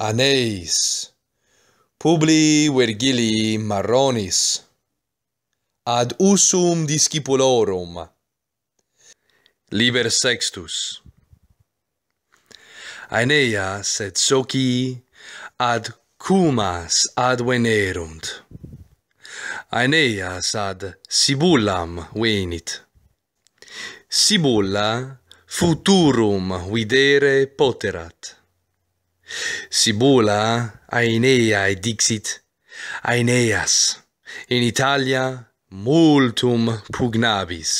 Aneis. Publi Vergili Marronis. Ad usum discipulorum. Liber sextus. Aeneas et soci ad cumas advenerunt. Aeneas ad Sibullam venit. Sibulla futurum videre poterat. Sibula Aenea edixit Aeneas in Italia multum pugnabis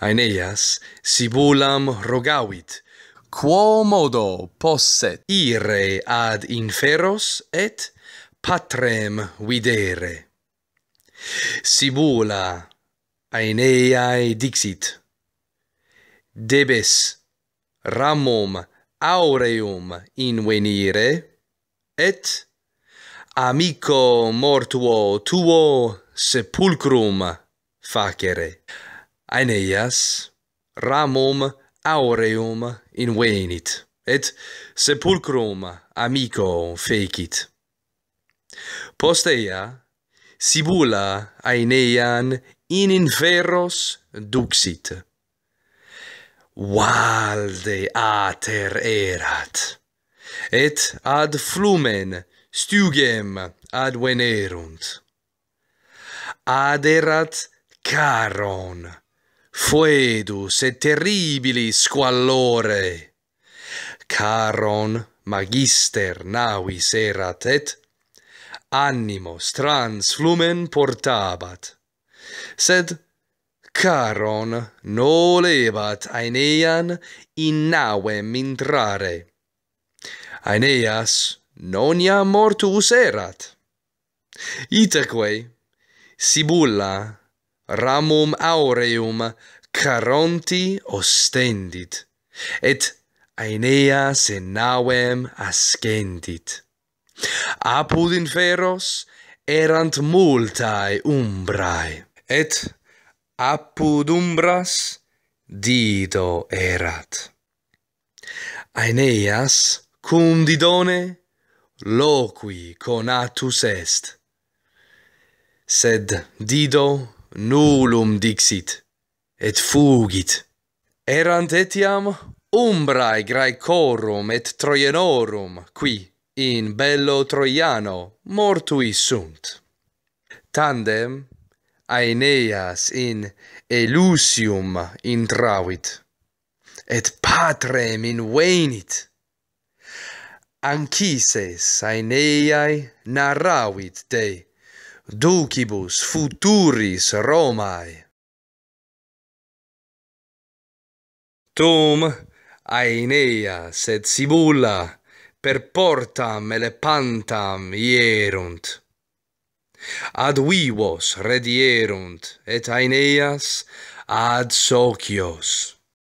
Aeneas sibulam rogavit quo modo posset ire ad inferos et patrem videre Sibula Aeneae dixit Debes ramum aureum invenire et amico mortuo tuo sepulcrum facere aeneas ramum aureum invenit et sepulcrum amico fecit post ea sibula aenean in inferos duxit valde ater erat et ad flumen stugem ad venerunt aderat caron foedus et terribili squallore caron magister navis erat et animos trans flumen portabat sed caron nolebat aenean in nave mintrare. Aeneas non ia mortus erat. Itaque sibulla ramum aureum caronti ostendit et Aeneas in navem ascendit. Apud in feros erant multae umbrae et apud umbras dido erat. Aeneas cum didone loqui conatus est. Sed dido nullum dixit et fugit. Erant etiam umbrae graecorum et troienorum qui in bello troiano mortui sunt. Tandem Aeneas in Elusium intravit, et patrem in venit. Aeneae narravit de ducibus futuris Romae. Tum Aeneas et Sibulla per portam elepantam ierunt. Ad vivos redierunt et aeneas ad socios